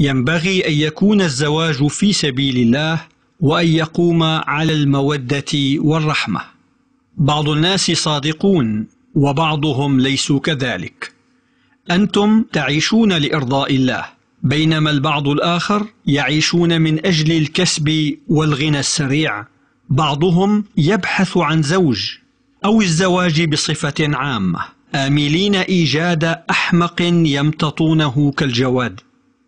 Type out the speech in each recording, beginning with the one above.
ينبغي أن يكون الزواج في سبيل الله وأن يقوم على المودة والرحمة بعض الناس صادقون وبعضهم ليسوا كذلك أنتم تعيشون لإرضاء الله بينما البعض الآخر يعيشون من أجل الكسب والغنى السريع بعضهم يبحث عن زوج أو الزواج بصفة عامة آملين إيجاد أحمق يمتطونه كالجواد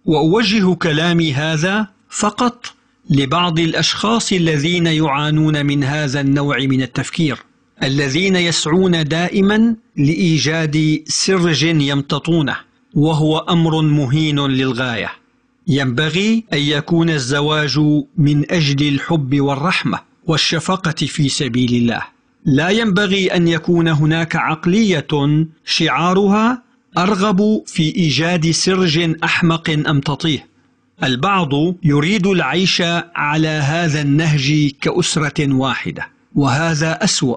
وأوجه كلامي هذا فقط لبعض الأشخاص الذين يعانون من هذا النوع من التفكير الذين يسعون دائما لإيجاد سرج يمتطونه وهو أمر مهين للغاية ينبغي أن يكون الزواج من أجل الحب والرحمة والشفقة في سبيل الله لا ينبغي أن يكون هناك عقلية شعارها أرغب في إيجاد سرج أحمق أم تطيه البعض يريد العيش على هذا النهج كأسرة واحدة وهذا أسوأ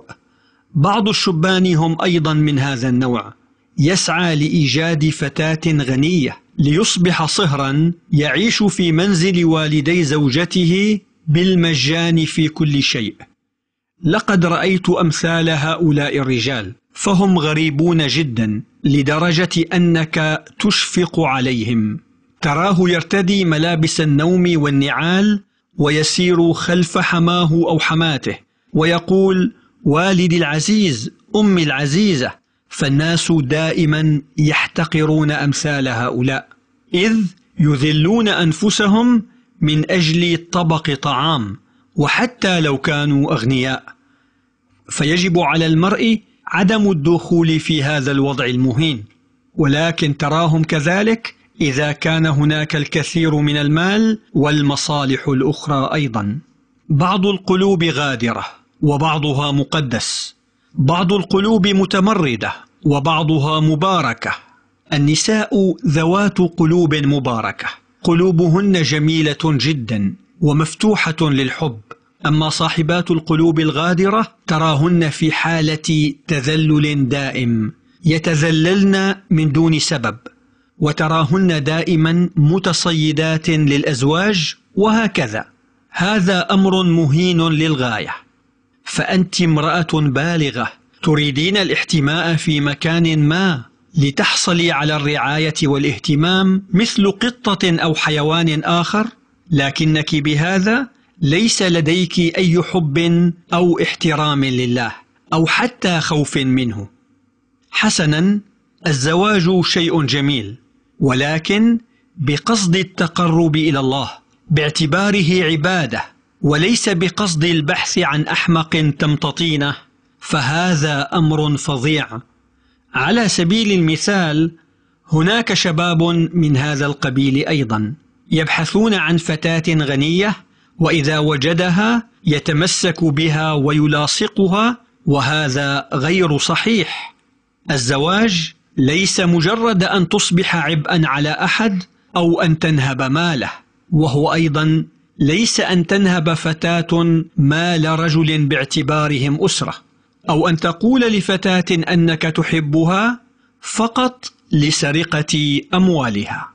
بعض الشبان هم أيضا من هذا النوع يسعى لإيجاد فتاة غنية ليصبح صهرا يعيش في منزل والدي زوجته بالمجان في كل شيء لقد رأيت أمثال هؤلاء الرجال فهم غريبون جدا لدرجة أنك تشفق عليهم تراه يرتدي ملابس النوم والنعال ويسير خلف حماه أو حماته ويقول والدي العزيز أمي العزيزة فالناس دائما يحتقرون أمثال هؤلاء إذ يذلون أنفسهم من أجل طبق طعام وحتى لو كانوا أغنياء فيجب على المرء عدم الدخول في هذا الوضع المهين ولكن تراهم كذلك إذا كان هناك الكثير من المال والمصالح الأخرى أيضا بعض القلوب غادرة وبعضها مقدس بعض القلوب متمردة وبعضها مباركة النساء ذوات قلوب مباركة قلوبهن جميلة جدا ومفتوحة للحب أما صاحبات القلوب الغادرة تراهن في حالة تذلل دائم يتذللن من دون سبب وتراهن دائما متصيدات للأزواج وهكذا هذا أمر مهين للغاية فأنت امرأة بالغة تريدين الاحتماء في مكان ما لتحصلي على الرعاية والاهتمام مثل قطة أو حيوان آخر لكنك بهذا ليس لديك أي حب أو احترام لله أو حتى خوف منه حسنا الزواج شيء جميل ولكن بقصد التقرب إلى الله باعتباره عبادة وليس بقصد البحث عن أحمق تمتطينه فهذا أمر فظيع على سبيل المثال هناك شباب من هذا القبيل أيضا يبحثون عن فتاة غنية وإذا وجدها يتمسك بها ويلاصقها وهذا غير صحيح الزواج ليس مجرد أن تصبح عبئا على أحد أو أن تنهب ماله وهو أيضا ليس أن تنهب فتاة مال رجل باعتبارهم أسرة أو أن تقول لفتاة أنك تحبها فقط لسرقة أموالها